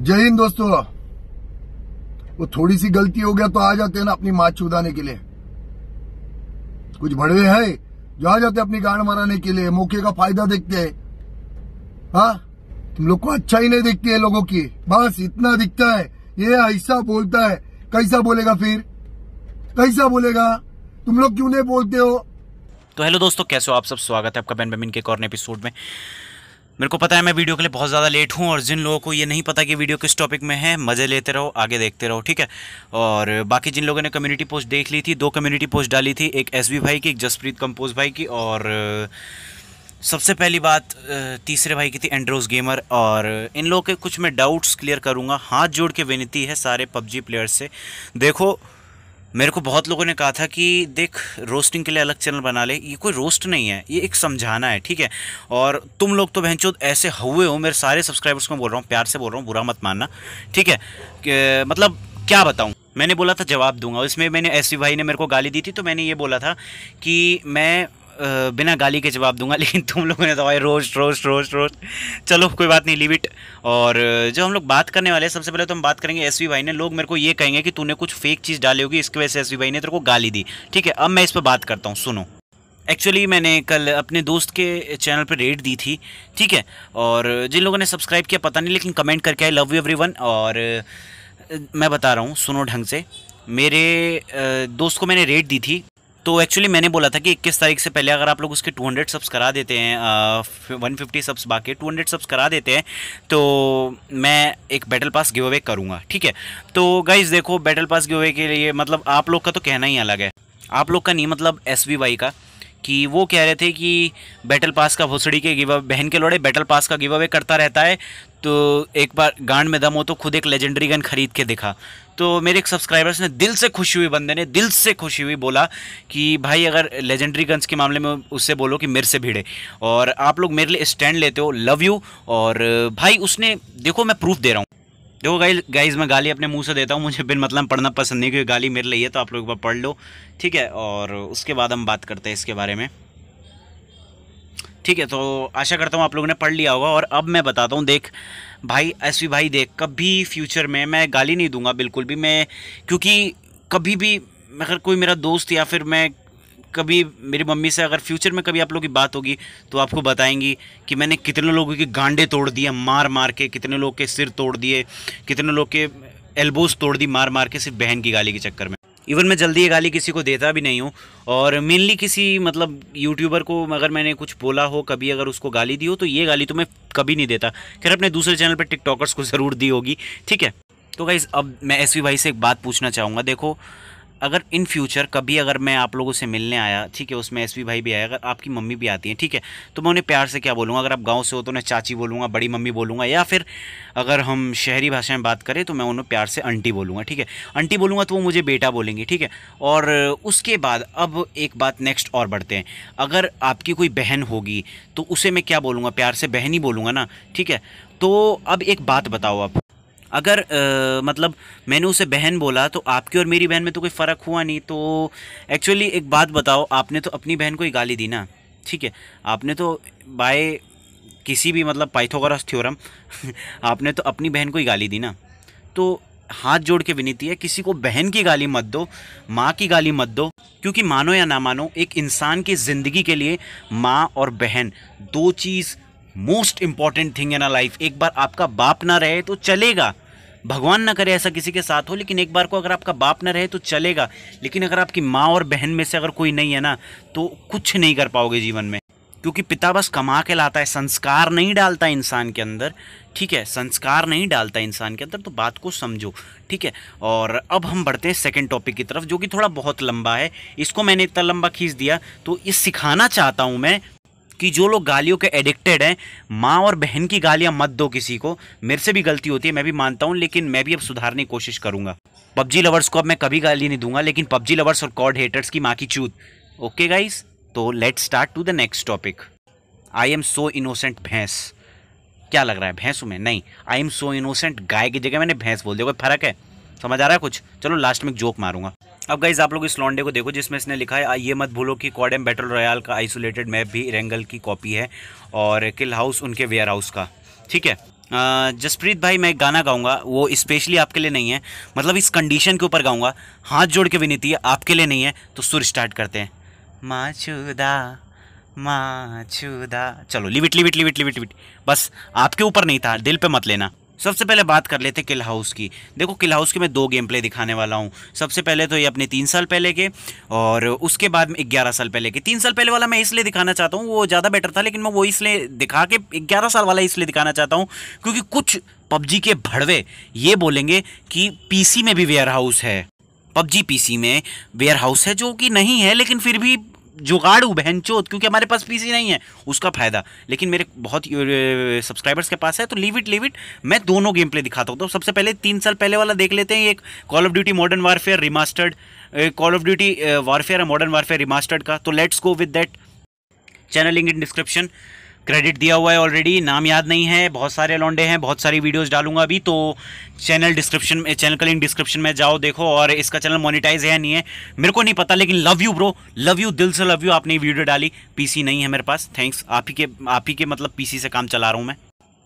जय हिंद दोस्तों वो थोड़ी सी गलती हो गया तो आ जाते हैं ना अपनी माँ चुदाने के लिए कुछ भड़वे हैं जो आ जाते अपनी गाड़ मराने के लिए मौके का फायदा देखते हैं हा तुम लोग को अच्छा ही नहीं दिखती है लोगों की बस इतना दिखता है ये ऐसा बोलता है कैसा बोलेगा फिर कैसा बोलेगा तुम लोग क्यों नहीं बोलते हो तो हेलो दोस्तों कैसे हो आप सब स्वागत है आपका बेन बेमिन के और एपिसोड में मेरे को पता है मैं वीडियो के लिए बहुत ज़्यादा लेट हूँ और जिन लोगों को ये नहीं पता कि वीडियो किस टॉपिक में है मज़े लेते रहो आगे देखते रहो ठीक है और बाकी जिन लोगों ने कम्युनिटी पोस्ट देख ली थी दो कम्युनिटी पोस्ट डाली थी एक एस भाई की एक जसप्रीत कंपोज भाई की और सबसे पहली बात तीसरे भाई की थी एंड्रोज गेमर और इन लोगों के कुछ मैं डाउट्स क्लियर करूँगा हाथ जोड़ के विनती है सारे पबजी प्लेयर्स से देखो मेरे को बहुत लोगों ने कहा था कि देख रोस्टिंग के लिए अलग चैनल बना ले ये कोई रोस्ट नहीं है ये एक समझाना है ठीक है और तुम लोग तो बहन ऐसे हुए हो मेरे सारे सब्सक्राइबर्स को बोल रहा हूँ प्यार से बोल रहा हूँ बुरा मत मानना ठीक है मतलब क्या बताऊँ मैंने बोला था जवाब दूंगा इसमें मैंने एस भाई ने मेरे को गाली दी थी तो मैंने ये बोला था कि मैं बिना गाली के जवाब दूंगा लेकिन तुम लोगों ने तो भाई रोज रोज़ रोज रोज़ चलो कोई बात नहीं लिविट और जो हम लोग बात करने वाले हैं सबसे पहले तो हम बात करेंगे एस भाई ने लोग मेरे को ये कहेंगे कि तूने कुछ फेक चीज़ डाली होगी इसकी वजह से एस भाई ने तेरे को गाली दी ठीक है अब मैं इस पर बात करता हूँ सुनो एक्चुअली मैंने कल अपने दोस्त के चैनल पर रेड दी थी ठीक है और जिन लोगों ने सब्सक्राइब किया पता नहीं लेकिन कमेंट करके आई लव यू एवरी और मैं बता रहा हूँ सुनो ढंग से मेरे दोस्त को मैंने रेट दी थी तो एक्चुअली मैंने बोला था कि 21 तारीख से पहले अगर आप लोग उसके 200 सब्स करा देते हैं आ, 150 सब्स बाकी 200 सब्स करा देते हैं तो मैं एक बैटल पास गिव अवे करूँगा ठीक है तो गाइज देखो बैटल पास गिव अवे के लिए मतलब आप लोग का तो कहना ही अलग है आप लोग का नहीं मतलब एस का कि वो कह रहे थे कि बैटल पास का भोसड़ी के गिव बहन के लोड़े बैटल पास का गिव अवे करता रहता है तो एक बार गांड में दम हो तो खुद एक लेजेंडरी गन खरीद के दिखा तो मेरे एक सब्सक्राइबर्स ने दिल से खुशी हुई बंदे ने दिल से खुशी हुई बोला कि भाई अगर लेजेंडरी गन्स के मामले में उससे बोलो कि मेरे से भिड़े और आप लोग मेरे लिए स्टैंड लेते हो लव यू और भाई उसने देखो मैं प्रूफ दे रहा हूँ देखो गाइज गाइज मैं गाली अपने मुंह से देता हूँ मुझे बिन मतलब पढ़ना पसंद नहीं क्योंकि गाली मेरे लिए है तो आप लोग एक बार पढ़ लो ठीक है और उसके बाद हम बात करते हैं इसके बारे में ठीक है तो आशा करता हूँ आप लोगों ने पढ़ लिया होगा और अब मैं बताता हूँ देख भाई एस भाई देख कभी फ्यूचर में मैं गाली नहीं दूंगा बिल्कुल भी मैं क्योंकि कभी भी अगर कोई मेरा दोस्त या फिर मैं कभी मेरी मम्मी से अगर फ्यूचर में कभी आप लोग की बात होगी तो आपको बताएंगी कि मैंने कितने लोगों के गांडे तोड़ दिए मार मार के कितने लोग के सिर तोड़ दिए कितने लोग के एल्बोज तोड़ दी मार मार के सिर्फ बहन की गाली के चक्कर में इवन मैं जल्दी ये गाली किसी को देता भी नहीं हूँ और मेनली किसी मतलब यूट्यूबर को अगर मैंने कुछ बोला हो कभी अगर उसको गाली दी हो तो ये गाली तो मैं कभी नहीं देता खैर अपने दूसरे चैनल पर टिकटॉकर्स को ज़रूर दी होगी ठीक है तो भाई अब मैं एस भाई से एक बात पूछना चाहूँगा देखो अगर इन फ्यूचर कभी अगर मैं आप लोगों से मिलने आया ठीक है उसमें एस भाई भी आया अगर आपकी मम्मी भी आती हैं ठीक है तो मैं उन्हें प्यार से क्या बोलूँगा अगर आप गाँव से हो तो उन्हें चाची बोलूँगा बड़ी मम्मी बोलूँगा या फिर अगर हम शहरी भाषा में बात करें तो मैं उन्हें प्यार से अंटी बोलूँगा ठीक है अंटी बोलूँगा तो वो मुझे बेटा बोलेंगी ठीक है और उसके बाद अब एक बात नेक्स्ट और बढ़ते हैं अगर आपकी कोई बहन होगी तो उसे मैं क्या बोलूँगा प्यार से बहन ही बोलूँगा ना ठीक है तो अब एक बात बताओ आप अगर आ, मतलब मैंने उसे बहन बोला तो आपकी और मेरी बहन में तो कोई फ़र्क हुआ नहीं तो एक्चुअली एक बात बताओ आपने तो अपनी बहन को ही गाली दी ना ठीक है आपने तो बाय किसी भी मतलब पाइथागोरस थ्योरम आपने तो अपनी बहन को ही गाली दी ना तो हाथ जोड़ के विनती है किसी को बहन की गाली मत दो माँ की गाली मत दो क्योंकि मानो या ना मानो एक इंसान की ज़िंदगी के लिए माँ और बहन दो चीज़ most important thing in a life एक बार आपका बाप ना रहे तो चलेगा भगवान ना करे ऐसा किसी के साथ हो लेकिन एक बार को अगर आपका बाप ना रहे तो चलेगा लेकिन अगर आपकी माँ और बहन में से अगर कोई नहीं है ना तो कुछ नहीं कर पाओगे जीवन में क्योंकि पिता बस कमा के लाता है संस्कार नहीं डालता इंसान के अंदर ठीक है संस्कार नहीं डालता इंसान के अंदर तो बात को समझो ठीक है और अब हम बढ़ते हैं सेकंड टॉपिक की तरफ जो कि थोड़ा बहुत लंबा है इसको मैंने इतना लंबा खींच दिया तो ये सिखाना चाहता हूँ मैं कि जो लोग गालियों के एडिक्टेड हैं माँ और बहन की गालियाँ मत दो किसी को मेरे से भी गलती होती है मैं भी मानता हूँ लेकिन मैं भी अब सुधारने की कोशिश करूँगा पबजी लवर्स को अब मैं कभी गाली नहीं दूंगा लेकिन पबजी लवर्स और कॉड हेटर्स की माँ की चूत ओके गाइज तो let start to the next topic I am so innocent भैंस क्या लग रहा है भैंस में नहीं आई एम सो इनोसेंट गाय की जगह मैंने भैंस बोल दिया कोई फर्क है समझ आ रहा है कुछ चलो लास्ट में जोक मारूंगा अब गाइज आप लोग इस लॉन्डे को देखो जिसमें इसने लिखा है ये मत भूलो कि कॉडेम बैटल रॉयल का आइसोलेटेड मैप भी रेंगल की कॉपी है और किल हाउस उनके वेयर हाउस का ठीक है जसप्रीत भाई मैं गाना गाऊंगा वो स्पेशली आपके लिए नहीं है मतलब इस कंडीशन के ऊपर गाऊंगा हाथ जोड़ के विनती है आपके लिए नहीं है तो सुर स्टार्ट करते हैं माचुदा चूदा चलो लिविट लिविट लिविट लिविट लिविट बस आपके ऊपर नहीं था दिल पे मत लेना सबसे पहले बात कर लेते किल हाउस की देखो किल हाउस के मैं दो गेम प्ले दिखाने वाला हूँ सबसे पहले तो ये अपने तीन साल पहले के और उसके बाद ग्यारह साल पहले के तीन साल पहले वाला मैं इसलिए दिखाना चाहता हूँ वो ज़्यादा बेटर था लेकिन मैं वो इसलिए दिखा के ग्यारह साल वाला इसलिए दिखाना चाहता हूँ क्योंकि कुछ पबजी के भड़वे ये बोलेंगे कि पी में भी वेयर हाउस है पबजी पी में वेयर हाउस है जो कि नहीं है लेकिन फिर भी जुगाड़ू चोत क्योंकि हमारे पास पीसी नहीं है उसका फ़ायदा लेकिन मेरे बहुत सब्सक्राइबर्स के पास है तो लिविट लिविट मैं दोनों गेम प्ले दिखाता हूँ तो सबसे पहले तीन साल पहले वाला देख लेते हैं एक call of duty modern warfare remastered call of duty warfare modern warfare remastered का तो let's go with that channel link in description credit दिया हुआ है ऑलरेडी नाम याद नहीं है बहुत सारे लौंडे हैं बहुत सारी वीडियोस डालूंगा अभी तो चैनल डिस्क्रिप्शन में चैनल का लिंक डिस्क्रिप्शन में जाओ देखो और इसका चैनल मोनिटाइज है नहीं है मेरे को नहीं पता लेकिन love you bro love you दिल से लव यू आपने वीडियो डाली पी नहीं है मेरे पास थैंक्स आप ही के आप ही के मतलब पी से काम चला रहा हूँ मैं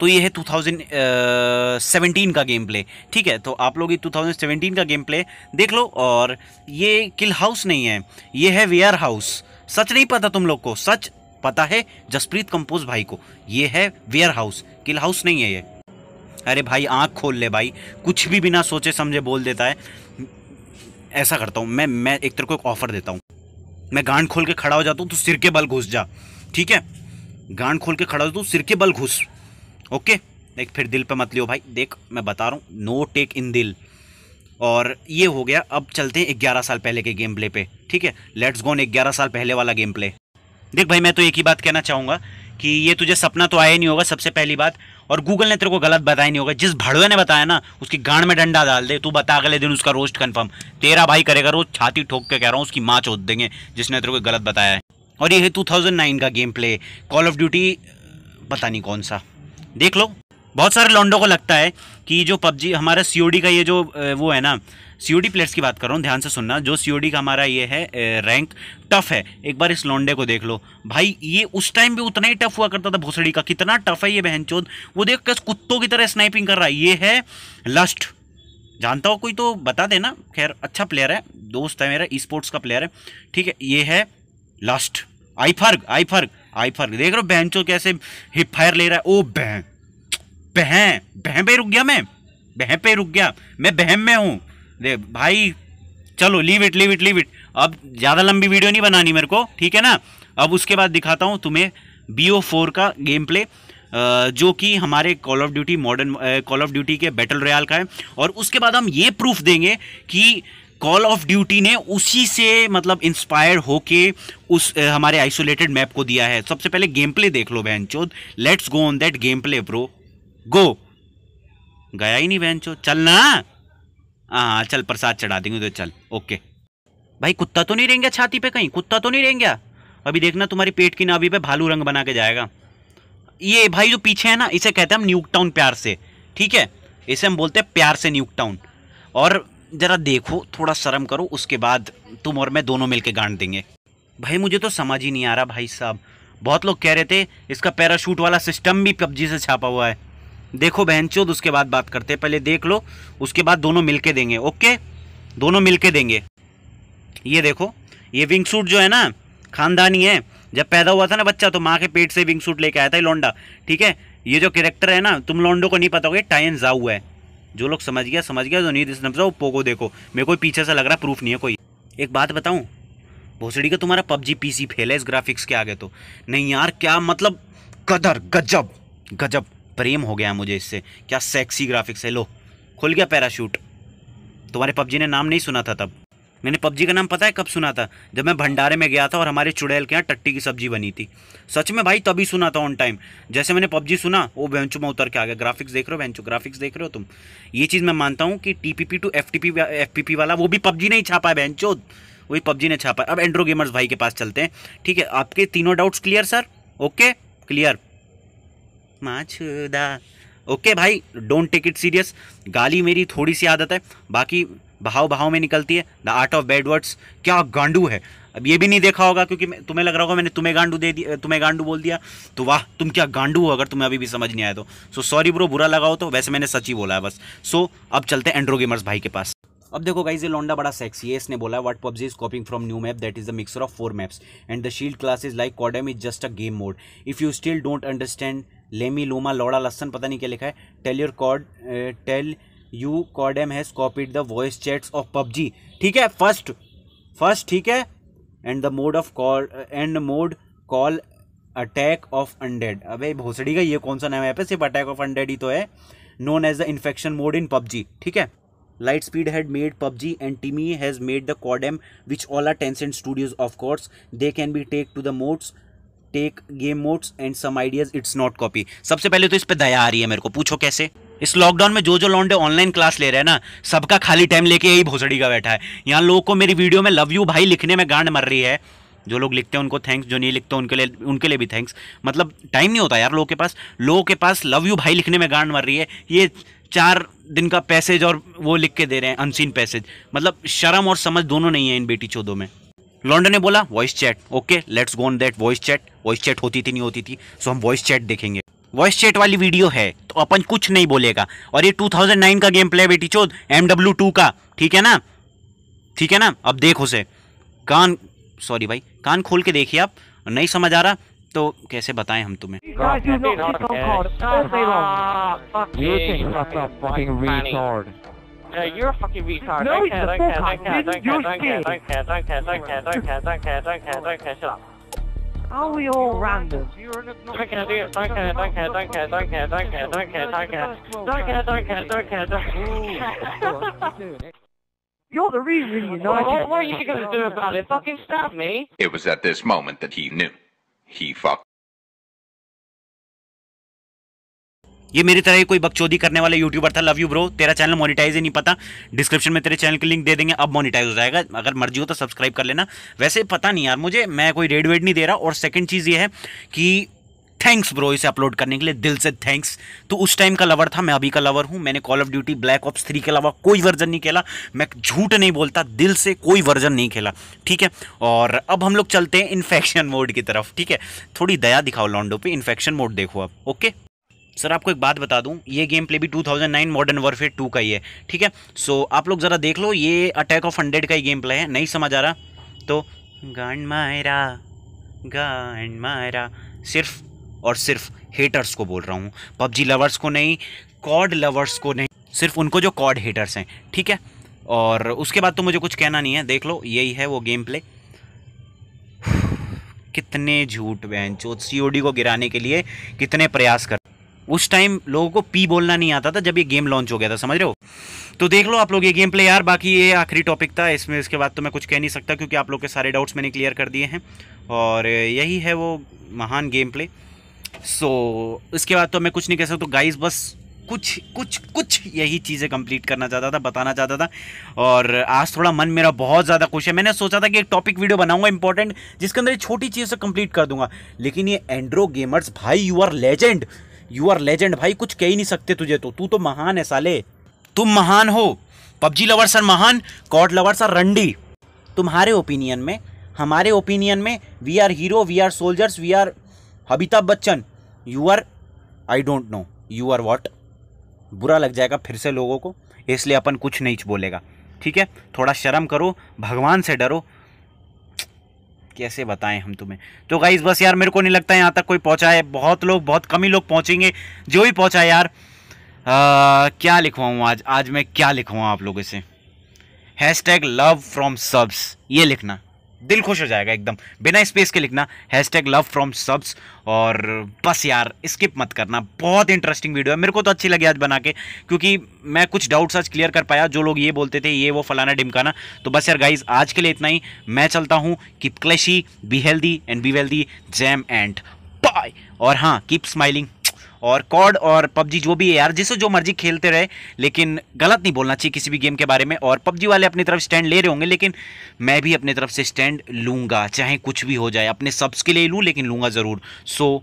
तो ये है 2017 का गेम प्ले ठीक है तो आप लोग ये 2017 का गेम प्ले देख लो और ये किल हाउस नहीं है ये है वेयर हाउस सच नहीं पता तुम लोग को सच पता है जसप्रीत कंपोज भाई को ये है वेयर हाउस किल हाउस नहीं है ये अरे भाई आँख खोल ले भाई कुछ भी बिना सोचे समझे बोल देता है ऐसा करता हूँ मैं मैं एक तरह को एक ऑफर देता हूँ मैं गांड खोल के खड़ा हो जाता हूँ तो सिर के बल घुस जा ठीक है गांड खोल के खड़ा हो जाता हूँ सिर के बल घुस ओके एक फिर दिल पे मत लियो भाई देख मैं बता रहा हूँ नो टेक इन दिल और ये हो गया अब चलते हैं ग्यारह साल पहले के गेम प्ले पे ठीक है लेट्स गोन ग्यारह साल पहले वाला गेम प्ले देख भाई मैं तो एक ही बात कहना चाहूँगा कि ये तुझे सपना तो आया नहीं होगा सबसे पहली बात और गूगल ने तेरे को गलत बताया नहीं होगा जिस भड़वे ने बताया ना उसकी गांड में डंडा डाल दे तू बता अगले दिन उसका रोस्ट कंफर्म तेरा भाई करेगा रोज छाती ठोक के कह रहा हूँ उसकी माँ चोद देंगे जिसने तेरे को गलत बताया है और ये है टू का gameplay call of duty पता नहीं कौन सा देख लो बहुत सारे लॉन्डो को लगता है कि जो पबजी हमारा सी का ये जो वो है ना सीओडी प्लेयर्स की बात कर रहा हूँ ध्यान से सुनना जो सीओडी का हमारा ये है रैंक टफ है एक बार इस लोंडे को देख लो भाई ये उस टाइम भी उतना ही टफ हुआ करता था भोसड़ी का कितना टफ है ये बहनचोद वो देख कैसे कुत्तों की तरह स्नाइपिंग कर रहा है ये है लस्ट जानता हो कोई तो बता देना खैर अच्छा प्लेयर है दोस्त है मेरा ई स्पोर्ट्स का प्लेयर है ठीक है ये है लस्ट आई फर्ग आई फर्ग आई फर्ग देख रहे हो चो कैसे हिप फायर ले रहा है ओ बह बह बह पे रुक गया मैं बह पे रुक गया मैं बहम में हूँ दे भाई चलो leave it leave it leave it अब ज़्यादा लंबी वीडियो नहीं बनानी मेरे को ठीक है ना अब उसके बाद दिखाता हूँ तुम्हें बी ओ फोर का गेम प्ले जो कि हमारे call of duty modern call of duty के बैटल रॉयल का है और उसके बाद हम ये प्रूफ देंगे कि कॉल ऑफ ड्यूटी ने उसी से मतलब इंस्पायर होके उस uh, हमारे आइसोलेटेड मैप को दिया है सबसे पहले गेम प्ले देख लो बहन let's go on that gameplay pro go गया ही नहीं बहन चलना हाँ चल प्रसाद चढ़ा देंगे तो चल ओके भाई कुत्ता तो नहीं रहेंगे छाती पे कहीं कुत्ता तो नहीं रहेंगे अभी देखना तुम्हारी पेट की नाभी पे भालू रंग बना के जाएगा ये भाई जो पीछे है ना इसे कहते हैं हम न्यूक टाउन प्यार से ठीक है इसे हम बोलते हैं प्यार से न्यूक टाउन और ज़रा देखो थोड़ा शर्म करो उसके बाद तुम और मैं दोनों मिलकर गांड देंगे भाई मुझे तो समझ ही नहीं आ रहा भाई साहब बहुत लोग कह रहे थे इसका पैराशूट वाला सिस्टम भी पबजी से छापा हुआ है देखो बहन चोद उसके बाद बात करते हैं पहले देख लो उसके बाद दोनों मिलके देंगे ओके दोनों मिलके देंगे ये देखो ये विंग सूट जो है ना खानदानी है जब पैदा हुआ था ना बच्चा तो माँ के पेट से विंग सूट लेके आया था लौंडा ठीक है ये जो कैरेक्टर है ना तुम लौंडो को नहीं पता होगा टाइन जाऊ है जो लोग समझ गया समझ गया जो तो नहीं समझा वो पोगो देखो मेरे को पीछे से लग रहा प्रूफ नहीं है कोई एक बात बताऊँ भोसड़ी का तुम्हारा पबजी सी फेल है इस ग्राफिक्स के आगे तो नहीं यार क्या मतलब कदर गजब गजब प्रेम हो गया मुझे इससे क्या सेक्सी ग्राफिक्स है लो खुल गया पैराशूट तुम्हारे पबजी ने नाम नहीं सुना था तब मैंने पबजी का नाम पता है कब सुना था जब मैं भंडारे में गया था और हमारे चुड़ैल के यहाँ टट्टी की सब्जी बनी थी सच में भाई तभी सुना था ऑन टाइम जैसे मैंने पबजी सुना वो बेंचू में उतर के आ गया ग्राफिक्स देख रहे हो बेंचू ग्राफिक्स देख रहे हो तुम ये चीज़ मैं मानता हूँ कि T P to F T P वाला वो भी पबजी नहीं छापा है बेंचो वही पबजी ने छापा अब एंड्रो गेमर्स भाई के पास चलते हैं ठीक है आपके तीनों doubts clear sir okay clear माछुदा ओके भाई डोंट टेक इट सीरियस गाली मेरी थोड़ी सी आदत है बाकी बहाव बहाव में निकलती है the art of bad words क्या गांडू है अब ये भी नहीं देखा होगा क्योंकि तुम्हें लग रहा होगा मैंने तुम्हें गांडू दे दिया तुम्हें गांडू बोल दिया तो वाह तुम क्या गांडू हो अगर तुम्हें अभी भी समझ नहीं आया तो सो सॉरी ब्रो बुरा लगा हो तो वैसे मैंने सच ही बोला है बस सो so, अब चलते हैं एंड्रो गेमर्स भाई के पास अब देखो गाइज ये लौंडा बड़ा सेक्सी है इसने बोला what PUBG is copying from new map that is the mixture of four maps and the shield class is like CODM is just a game mode if you still don't understand let me लोमा लौड़ा लसन पता नहीं क्या लिखा है tell your COD tell you CODM has copied the voice chats of PUBG ठीक है फर्स्ट फर्स्ट ठीक है and the mode of call and mode call attack of undead अबे भोसड़ी का ये कौन सा नाम है सिर्फ अटैक ऑफ अंडेड ही तो है known as the infection mode in PUBG ठीक है light speed had made PUBG and Timmy has made the CODM which all are Tencent studios of course they can be take to the mods take game modes and some ideas it's not copy सबसे पहले तो इस पर दया आ रही है मेरे को पूछो कैसे इस लॉकडाउन में जो जो लॉन्डे ऑनलाइन क्लास ले रहे हैं ना सबका खाली टाइम लेके यही भोसड़ी का बैठा है यहाँ लोगों को मेरी वीडियो में लव यू भाई लिखने में गांड मर रही है जो लोग लिखते हैं उनको थैंक्स जो नहीं लिखते उनके लिए उनके लिए भी थैंक्स मतलब टाइम नहीं होता यार लोगों के पास लोगों के पास लव यू भाई लिखने में गांड मर रही है ये चार दिन का पैसेज और वो लिख के दे रहे हैं अनसीन पैसेज मतलब शर्म और समझ दोनों नहीं है इन बेटी चौदों में लॉन्डन ने बोला voice chat okay let's go on that voice chat voice chat होती थी नहीं होती थी सो हम वॉइस चैट देखेंगे वॉइस चैट वाली वीडियो है तो अपन कुछ नहीं बोलेगा और ये 2009 का गेम प्ले बेटी चोद एम का ठीक है ना ठीक है ना अब देखो से कान सॉरी भाई कान खोल के देखिए आप नहीं समझ आ रहा तो कैसे बताएं हम तुम्हें Guys, you're all you. think that's a fucking you're fucking Don't care, don't care, don't care, don't care, don't care, don't care, don't care, shut up. Are we all random? Don't care, don't care, don't care, don't care, don't care, don't care, don't care, don't care, don't care, don't care, don't care, don't care. You're the reason, you know. What, are you going to do about it? Fucking stop me. It was at this moment that he knew. he fuck. ये मेरी तरह ही कोई बकचोदी करने वाला YouTuber था love you bro तेरा channel monetize ही नहीं पता डिस्क्रिप्शन में तेरे चैनल की लिंक दे देंगे अब मोनिटाइज हो जाएगा अगर मर्जी हो तो सब्सक्राइब कर लेना वैसे पता नहीं यार मुझे मैं कोई रेड वेड नहीं दे रहा और सेकंड चीज़ ये है कि थैंक्स ब्रो इसे अपलोड करने के लिए दिल से थैंक्स तो उस टाइम का लवर था मैं अभी का लवर हूँ मैंने call of duty black ops three के अलावा कोई वर्जन नहीं खेला मैं झूठ नहीं बोलता दिल से कोई वर्जन नहीं खेला ठीक है और अब हम लोग चलते हैं इन्फेक्शन मोड की तरफ ठीक है थोड़ी दया दिखाओ लॉन्डो पर इन्फेक्शन मोड देखो आप ओके सर आपको एक बात बता दूं ये गेम प्ले भी 2009 मॉडर्न वॉरफेयर 2 का ही है ठीक है सो आप लोग ज़रा देख लो ये अटैक ऑफ हंड्रेड का ही गेम प्ले है नहीं समझ आ रहा तो गांड मारा गांड मारा सिर्फ और सिर्फ हेटर्स को बोल रहा हूँ पबजी लवर्स को नहीं कॉड लवर्स को नहीं सिर्फ उनको जो कॉड हेटर्स हैं ठीक है और उसके बाद तो मुझे कुछ कहना नहीं है देख लो यही है वो गेम प्ले कितने झूठ बहन जो सी को गिराने के लिए कितने प्रयास कर उस टाइम लोगों को पी बोलना नहीं आता था जब ये गेम लॉन्च हो गया था समझ रहे हो तो देख लो आप लोग ये गेम प्ले यार बाकी ये आखिरी टॉपिक था इसमें इसके बाद तो मैं कुछ कह नहीं सकता क्योंकि आप लोग के सारे डाउट्स मैंने क्लियर कर दिए हैं और यही है वो महान गेम प्ले सो so, इसके बाद तो मैं कुछ नहीं कह सकता तो गाइस बस कुछ कुछ कुछ यही चीज़ें कंप्लीट करना चाहता था बताना चाहता था और आज थोड़ा मन मेरा बहुत ज़्यादा खुश है मैंने सोचा था कि एक टॉपिक वीडियो बनाऊंगा इंपॉर्टेंट जिसके अंदर छोटी चीज़ से कंप्लीट कर दूंगा लेकिन ये एंड्रो गेमर्स भाई you are legend you are legend भाई कुछ कह ही नहीं सकते तुझे तो तू तो महान है साले तुम महान हो पबजी लवर सर महान कॉड लवर सर रंडी तुम्हारे ओपिनियन में हमारे ओपिनियन में we are hero we are soldiers we are Amitabh Bachchan you are I don't know you are what बुरा लग जाएगा फिर से लोगों को इसलिए अपन कुछ नहीं बोलेगा ठीक है थोड़ा शर्म करो भगवान से डरो कैसे बताएं हम तुम्हें तो गाइज बस यार मेरे को नहीं लगता यहाँ तक कोई पहुँचा है बहुत लोग बहुत कम ही लोग पहुँचेंगे जो भी पहुँचा यार आ, क्या लिखवाऊँ आज आज मैं क्या लिखवाऊँ आप लोगों से hashtag love from subs ये लिखना दिल खुश हो जाएगा एकदम बिना स्पेस के लिखना hashtag love from subs और बस यार स्किप मत करना बहुत इंटरेस्टिंग वीडियो है मेरे को तो अच्छी लगी आज बना के क्योंकि मैं कुछ डाउट्स आज क्लियर कर पाया जो लोग ये बोलते थे ये वो फलाना डिमकाना तो बस यार गाइज आज के लिए इतना ही मैं चलता हूँ keep clashy be healthy and be wealthy jam and bye और हाँ कीप स्माइलिंग और कॉड और पबजी जो भी है यार जिसे जो मर्जी खेलते रहे लेकिन गलत नहीं बोलना चाहिए किसी भी गेम के बारे में और पबजी वाले अपनी तरफ स्टैंड ले रहे होंगे लेकिन मैं भी अपनी तरफ से स्टैंड लूँगा चाहे कुछ भी हो जाए अपने सब्स के लिए लूँ लेकिन लूँगा ज़रूर सो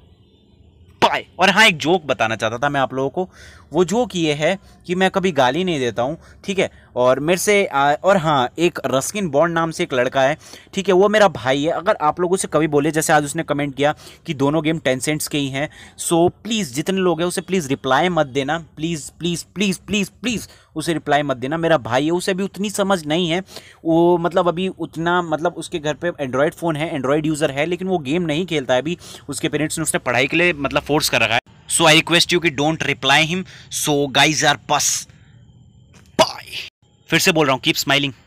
पाए और हाँ एक जोक बताना चाहता था मैं आप लोगों को वो जो किए है कि मैं कभी गाली नहीं देता हूँ ठीक है और मेरे से आ, और हाँ एक रस्किन बॉन्ड नाम से एक लड़का है ठीक है वो मेरा भाई है अगर आप लोगों से कभी बोले जैसे आज उसने कमेंट किया कि दोनों गेम टेन सेंट्स के ही हैं सो प्लीज़ जितने लोग हैं उसे प्लीज़ रिप्लाई मत देना please please please please please उसे रिप्लाई मत देना मेरा भाई है उसे अभी उतनी समझ नहीं है वो मतलब अभी उतना मतलब उसके घर पर एंड्रॉयड फ़ोन है एंड्रॉयड यूज़र है लेकिन वो गेम नहीं खेलता है अभी उसके पेरेंट्स ने उसने पढ़ाई के लिए मतलब फोर्स कर रखा है सो आई रिक्वेस्ट यू की don't reply him so guys आर पस बाय फिर से बोल रहा हूं कीप स्माइलिंग